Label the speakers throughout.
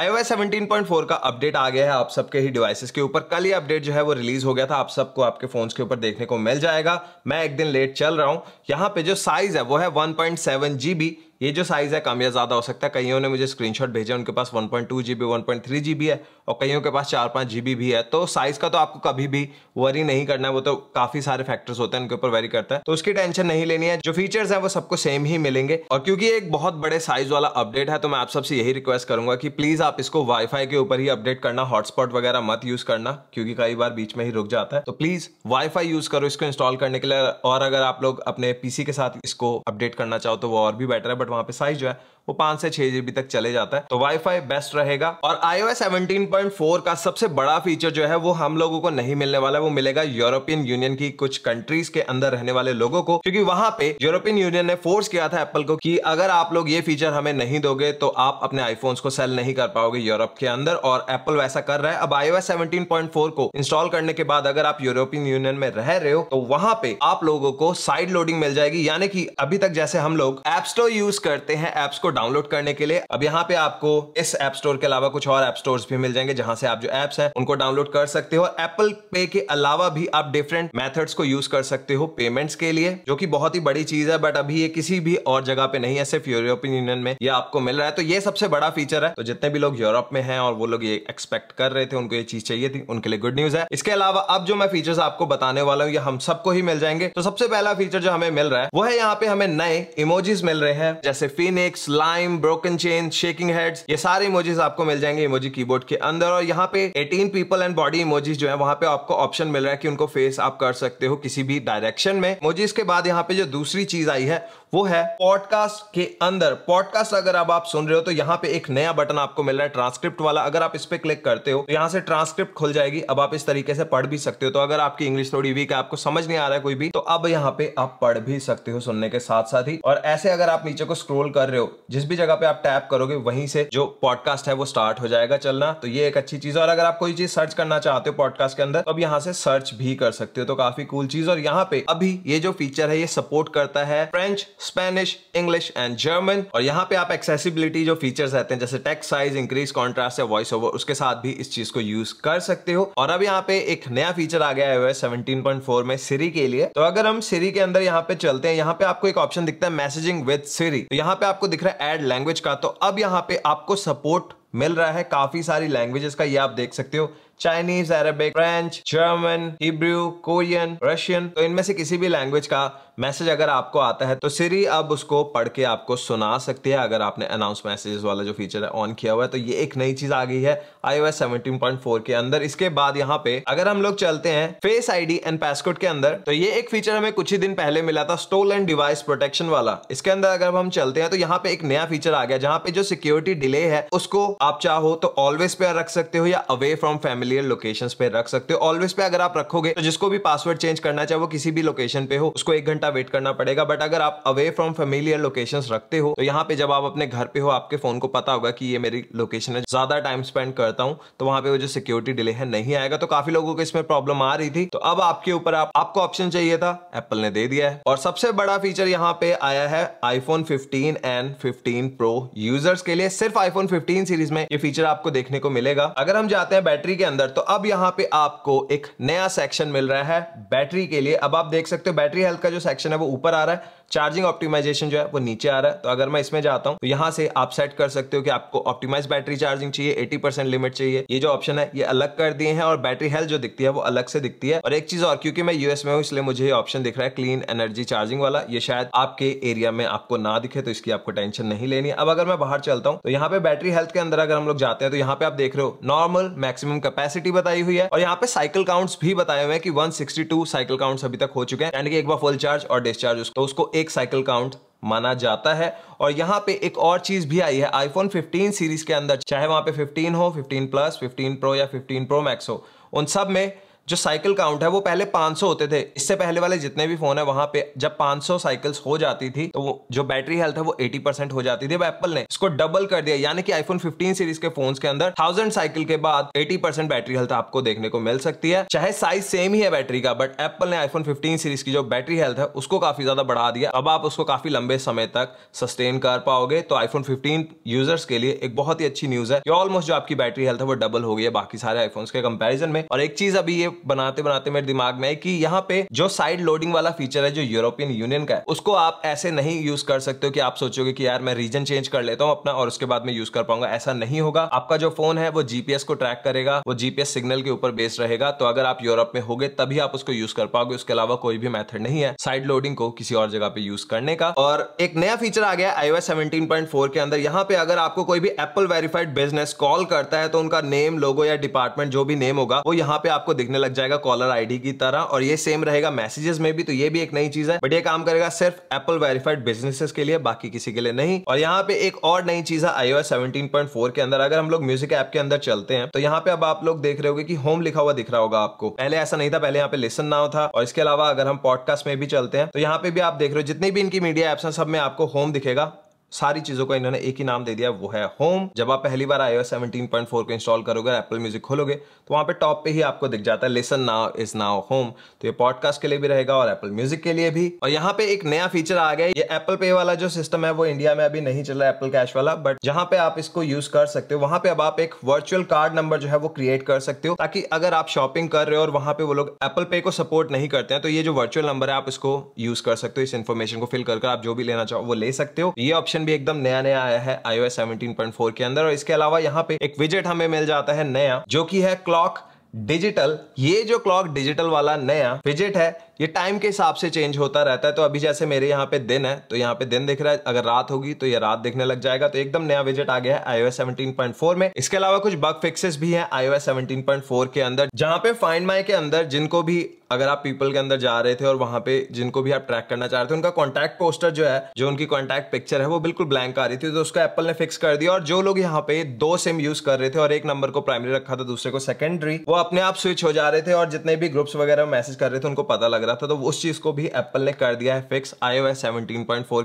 Speaker 1: iOS 17.4 का update आ गया है आप सबके ही डिवाइसेस के ऊपर कल ही अपडेट जो है वो रिलीज हो गया था आप सबको आपके फोन्स के ऊपर देखने को मिल जाएगा मैं एक दिन लेट चल रहा हूं यहाँ पे जो साइज है वो है 1.7 जीबी ये जो साइज़ है कम या ज़्यादा हो सकता है कईयों ने मुझे स्क्रीनशॉट भेजा उनके पास 1.2 point two GB one point three है और कईयों के पास चार पांच जीबी भी है तो साइज़ का तो आपको कभी भी वरी नहीं करना है वो तो काफ़ी सारे फैक्टर्स होते हैं उनके ऊपर वेरी करता है तो उसकी टेंशन नहीं लेनी है जो फीचर्स है वो सबको सेम ही मिलेंगे और क्योंकि एक बहुत बड़े साइज़ वाला अपडेट है तो मैं आप सबसे यही रिक्वेस्ट करूंगा कि प्लीज़ आप इसको वाईफाई के ऊपर ही अपडेट करना हॉटस्पॉट वगैरह मत यूज़ करना क्योंकि कई बार बीच में ही रुक जाता है तो प्लीज़ वाईफाई यूज़ करो इसको इंस्टॉल करने के लिए और अगर आप लोग अपने पीसी के साथ इसको अपडेट करना चाहो तो वो और भी बेटर है बट वहाँ पे साइज जो है वो पांच से छह जीबी तक चले जाता है तो वाईफाई बेस्ट रहेगा और आईओ एस का सबसे बड़ा फीचर जो है वो हम लोगों को नहीं मिलने वाला है वो मिलेगा यूरोपियन यूनियन की कुछ कंट्रीज के अंदर रहने वाले लोगों को क्योंकि वहां पे यूरोपियन यूनियन ने फोर्स किया था एप्पल को कि अगर आप लोग ये फीचर हमें नहीं दोगे तो आप अपने आईफोन को सेल नहीं कर पाओगे यूरोप के अंदर और एप्पल वैसा कर रहा है अब आईओ एस को इंस्टॉल करने के बाद अगर आप यूरोपियन यूनियन में रह रहे हो तो वहां पे आप लोगों को साइड लोडिंग मिल जाएगी यानी कि अभी तक जैसे हम लोग एप स्टोर यूज यूज करते हैं एप्स को डाउनलोड करने के लिए अब यहाँ पे आपको इस एप स्टोर के अलावा कुछ और एप स्टोर भी मिल जाएंगे जहां से आप जो एप्स हैं उनको डाउनलोड कर सकते हो एप्पल पे के अलावा भी आप डिफरेंट मेथड्स को यूज कर सकते हो पेमेंट्स के लिए जो कि बहुत ही बड़ी चीज है बट अभी ये किसी भी और जगह पे नहीं है सिर्फ यूरोपियन यूनियन में ये आपको मिल रहा है तो ये सबसे बड़ा फीचर है तो जितने भी लोग यूरोप में हैं और वो लोग ये एक्सपेक्ट कर रहे थे उनको ये चीज चाहिए थी उनके लिए गुड न्यूज है इसके अलावा अब जो मैं फीचर्स आपको बताने वाला हूँ ये हम सबको ही मिल जाएंगे तो सबसे पहला फीचर जो हमें मिल रहा है वो है यहाँ पे हमें नए इमोजीज मिल रहे हैं जैसे phoenix lime broken chain shaking heads ये सारे इमोजीज आपको मिल जाएंगे इमोजी कीबोर्ड के अंदर और यहाँ पे 18 पीपल एंड बॉडी इमोजीज जो है वहां पे आपको ऑप्शन मिल रहा है कि उनको फेस आप कर सकते हो किसी भी डायरेक्शन में इमोजीज के बाद यहाँ पे जो दूसरी चीज आई है वो है पॉडकास्ट के अंदर पॉडकास्ट अगर अब आप सुन रहे हो तो यहाँ पे एक नया बटन आपको मिल रहा है ट्रांसक्रिप्ट वाला अगर आप इस पर क्लिक करते हो तो यहाँ से ट्रांसक्रिप्ट खुल जाएगी अब आप इस तरीके से पढ़ भी सकते हो तो अगर आपकी इंग्लिश थोड़ी वीक है आपको समझ नहीं आ रहा है कोई भी तो अब यहाँ पे आप पढ़ भी सकते हो सुनने के साथ साथ ही और ऐसे अगर आप नीचे को स्क्रोल कर रहे हो जिस भी जगह पे आप टैप करोगे वहीं से जो पॉडकास्ट है वो स्टार्ट हो जाएगा चलना तो ये एक अच्छी चीज और अगर आप कोई चीज सर्च करना चाहते हो पॉडकास्ट के अंदर तो अब यहाँ से सर्च भी कर सकते हो तो काफी कूल चीज और यहाँ पे अभी ये जो फीचर है ये सपोर्ट करता है French Spanish English and German और यहाँ पे आप एक्सेसिबिलिटी जो फीचर्स रहते हैं जैसे टेक्स साइज इंक्रीज कॉन्ट्रास्ट या वॉइस ओवर उसके साथ भी इस चीज को यूज कर सकते हो और अब यहाँ पे एक नया फीचर आ गया है सेवनटीन पॉइंट फोर में सीरी के लिए तो अगर हम सीरी के अंदर यहाँ पे चलते हैं यहाँ पे आपको एक ऑप्शन दिखता है मैसेजिंग विद सीरी तो यहाँ पे आपको दिख रहा है एड लैंग्वेज का तो अब यहाँ पे आपको सपोर्ट मिल रहा है काफी सारी लैंग्वेजेस का ये आप देख सकते हो Chinese Arabic French German Hebrew Korean Russian तो इनमें से किसी भी लैंग्वेज का मैसेज अगर आपको आता है तो सिरी अब उसको पढ़ के आपको सुना सकती है अगर आपने अनाउंस मैसेजेस वाला जो फीचर है ऑन किया हुआ है तो ये एक नई चीज आ गई है आईओएस 17.4 के अंदर इसके बाद यहाँ पे अगर हम लोग चलते हैं फेस आईडी एंड पासकोड के अंदर तो ये एक फीचर हमें कुछ ही दिन पहले मिला था स्टोल एंड डिवाइस प्रोटेक्शन वाला इसके अंदर अगर हम चलते हैं तो यहाँ पे एक नया फीचर आ गया जहाँ पे जो सिक्योरिटी डिले है उसको आप चाहो तो ऑलवेज पे रख सकते हो या अवे फ्रॉम फैमिली लोकेशन पे रख सकते हो ऑलवेज पे अगर आप रखोगे तो जिसको भी पासवर्ड चेंज करना चाहे वो किसी भी लोकेशन पे हो उसको एक घंटा वेट करना पड़ेगा बट अगर आप अवे फ्रॉम फैमिलियर लोकेशन रखते हो तो यहाँ पे जब आप अपने घर पे हो आपके फोन को पता होगा कि ये मेरी लोकेशन है ज्यादा टाइम स्पेंड करता हूँ तो वहां पे वो जो सिक्योरिटी डिले है नहीं आएगा तो काफी लोगों को इसमें प्रॉब्लम आ रही थी तो अब आपके ऊपर आप, आपको ऑप्शन चाहिए था एप्पल ने दे दिया है और सबसे बड़ा फीचर यहाँ पे आया है iPhone fifteen and fifteen pro users के लिए सिर्फ आईफोन फिफ्टीन सीरीज में ये फीचर आपको देखने को मिलेगा अगर हम जाते हैं बैटरी के अंदर तो अब यहाँ पे आपको एक नया सेक्शन मिल रहा है बैटरी के लिए अब आप देख सकते हो बैटरी हेल्थ का जो सेक्शन है वो ऊपर आ रहा है चार्जिंग ऑप्टिमाइजेशन जो है वो नीचे आ रहा है तो अगर मैं इसमें जाता हूँ तो यहाँ से आप सेट कर सकते हो कि आपको ऑप्टिमाइज बैटरी चार्जिंग चाहिए एटी परसेंट लिमिट चाहिए ये जो ऑप्शन है ये अलग कर दिए हैं और बैटरी हेल्थ जो दिखती है वो अलग से दिखती है और एक चीज और क्योंकि मैं यूएस में हूँ इसलिए मुझे ये ऑप्शन दिख रहा है क्लीन एनर्जी चार्जिंग वाला ये शायद आपके एरिया में आपको ना दिखे तो इसकी आपको टेंशन नहीं लेनी अब अगर मैं बाहर चलता हूँ तो यहाँ पे बैटरी हेल्थ के अंदर अगर हम लोग जाते हैं तो यहाँ पे आप देख रहे हो नॉर्मल मैक्सिमम कैपेसिटी बताई हुई है और यहाँ पे साइकिल काउंट्स भी बताए हुए हैं कि 162 साइकिल काउंट्स अभी तक हो चुके हैं यानी कि एक बार फुल चार्ज और डिस्चार्ज तो उसको एक एक साइकिल काउंट माना जाता है और यहाँ पे एक और चीज़ भी आई है आईफोन 15 सीरीज के अंदर चाहे वहां पे 15 हो 15 प्लस 15 प्रो या 15 प्रो मैक्स हो उन सब में जो साइकिल काउंट है वो पहले 500 होते थे इससे पहले वाले जितने भी फोन है वहां पे जब 500 साइकिल्स हो जाती थी तो जो बैटरी हेल्थ है वो 80 परसेंट हो जाती थी अब एप्पल ने इसको डबल कर दिया यानी कि आईफोन 15 सीरीज के फोन के अंदर थाउजेंड साइकिल के बाद 80 परसेंट बैटरी हेल्थ आपको देखने को मिल सकती है चाहे साइज सेम ही है बैटरी का बट एप्पल ने आईफोन फिफ्टीन सीरीज की जो बैटरी हेल्थ है उसको काफी ज्यादा बढ़ा दिया अब आप उसको काफी लंबे समय तक सस्टेन कर पाओगे तो आईफोन फिफ्टीन यूजर्स के लिए एक बहुत ही अच्छी न्यूज है ऑलमोस्ट जो आपकी बैटरी हेल्थ है वो डबल हो गई है बाकी सारे आईफोन के कंपेरिजन में और एक चीज अभी ये बनाते बनाते मेरे दिमाग में है कि यहाँ पे जो साइड लोडिंग वाला फीचर है जो यूरोपियन यूनियन का है उसको आप ऐसे नहीं यूज कर सकते हो कि आप सोचोगे कि यार मैं रीजन चेंज कर लेता हूँ अपना और उसके बाद में यूज कर पाऊंगा ऐसा नहीं होगा आपका जो फोन है वो जीपीएस को ट्रैक करेगा वो जीपीएस सिग्नल के ऊपर बेस रहेगा तो अगर आप यूरोप में होगे तभी आप उसको यूज कर पाओगे उसके अलावा कोई भी मेथड नहीं है साइड लोडिंग को किसी और जगह पे यूज करने का और एक नया फीचर आ गया आईओ एस के अंदर यहाँ पे अगर आपको कोई भी एप्पल वेरीफाइड बिजनेस कॉल करता है तो उनका नेम लोगो या डिपार्टमेंट जो भी नेम होगा वो यहाँ पे आपको दिखने लग जाएगा कॉलर आईडी की तरह और ये सेम रहेगा मैसेजेस में भी तो ये भी एक नई चीज है बट ये काम करेगा सिर्फ एप्पल वेरीफाइड बिजनेसेस के लिए बाकी किसी के लिए नहीं और यहाँ पे एक और नई चीज है आईओ 17.4 के अंदर अगर हम लोग म्यूजिक ऐप के अंदर चलते हैं तो यहाँ पे अब आप लोग देख रहे हो कि होम लिखा हुआ दिख रहा होगा आपको पहले ऐसा नहीं था पहले यहाँ पे लिसन ना था और इसके अलावा अगर हम पॉडकास्ट में भी चलते हैं तो यहाँ पे भी आप देख रहे हो जितनी भी इनकी मीडिया एप्स है सब में आपको होम दिखेगा सारी चीजों का इन्होंने एक ही नाम दे दिया वो है होम जब आप पहली बार पॉइंट फोर को इंस्टॉल करोगे एप्पल म्यूजिक खोलोगे तो वहां पे टॉप पे ही आपको दिख जाता है listen now is now home तो ये पॉडकास्ट के लिए भी रहेगा और एप्पल म्यूजिक के लिए भी और यहाँ पे एक नया फीचर आ गया ये एप्पल पे वाला जो सिस्टम है वो इंडिया में अभी नहीं चल रहा है एप्पल कैश वाला बट जहां पे आप इसको यूज कर सकते हो वहां पे अब आप एक वर्चुअल कार्ड नंबर जो है वो क्रिएट कर सकते हो ताकि अगर आप शॉपिंग कर रहे हो और वहां पे वो लोग एप्पल पे को सपोर्ट नहीं करते हैं तो ये जो वर्चुअल नंबर है आप इसको यूज कर सकते हो इस इन्फॉर्मेशन को फिल कर आप जो भी लेना चाहो वो ले सकते हो ये ऑप्शन वर्जन भी एकदम नया नया आया है आईओ एस के अंदर और इसके अलावा यहाँ पे एक विजेट हमें मिल जाता है नया जो कि है क्लॉक डिजिटल ये जो क्लॉक डिजिटल वाला नया विजिट है ये टाइम के हिसाब से चेंज होता रहता है तो अभी जैसे मेरे यहाँ पे दिन है तो यहाँ पे दिन दिख रहा है अगर रात होगी तो ये रात दिखने लग जाएगा तो एकदम नया विजिट आ गया है iOS 17.4 में इसके अलावा कुछ बग फिक्सेस भी हैं iOS 17.4 के अंदर जहां पे फाइंड माई के अंदर जिनको भी अगर आप पीपल के अंदर जा रहे थे और वहां पे जिनको भी आप ट्रैक करना चाह रहे थे उनका कॉन्टैक्ट पोस्टर जो है जो उनकी कॉन्टैक्ट पिक्चर है वो बिल्कुल ब्लैंक आ रही थी तो उसको एप्पल ने फिक्स कर दिया और जो लोग यहाँ पे दो सिम यूज कर रहे थे और एक नंबर को प्राइमरी रखा था दूसरे को सेकेंडरी वो अपने आप स्विच हो जा रहे थे और जितने भी ग्रुप्स वगैरह मैसेज कर रहे थे उनको पता लग रहा था तो उस चीज़ को भी एप्पल ने कर दिया है फिक्स आई ओ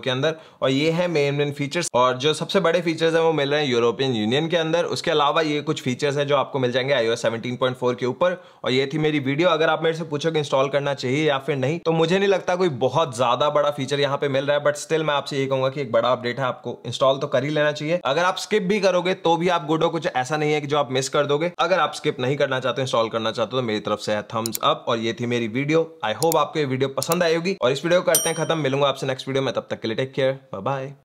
Speaker 1: के अंदर और ये है मेन मेन फीचर्स और जो सबसे बड़े फीचर्स हैं वो मिल रहे हैं यूरोपियन यूनियन के अंदर उसके अलावा ये कुछ फीचर्स है जो आपको मिल जाएंगे आई ओ के ऊपर और ये थी मेरी वीडियो अगर आप मेरे से कि इंस्टॉल करना चाहिए या फिर नहीं तो मुझे नहीं लगता कोई बहुत ज़्यादा बड़ा फीचर यहाँ पे मिल रहा है बट स्टिल मैं आपसे ये कहूंगा कि एक बड़ा अपडेट है आपको इंस्टॉल तो कर ही लेना चाहिए अगर आप स्किप भी करोगे तो भी आप गुडो कुछ ऐसा नहीं है कि जो आप मिस कर दोगे अगर आप स्किप नहीं करना चाहते इंस्टॉल करना चाहते हो तो मेरी तरफ से है थम्स अप और ये थी मेरी वीडियो आई होप आपको ये वीडियो पसंद आएगी और इस वीडियो को करते हैं खत्म मिलूंगा आपसे नेक्स्ट वीडियो में तब तक के लिए टेक केयर बाय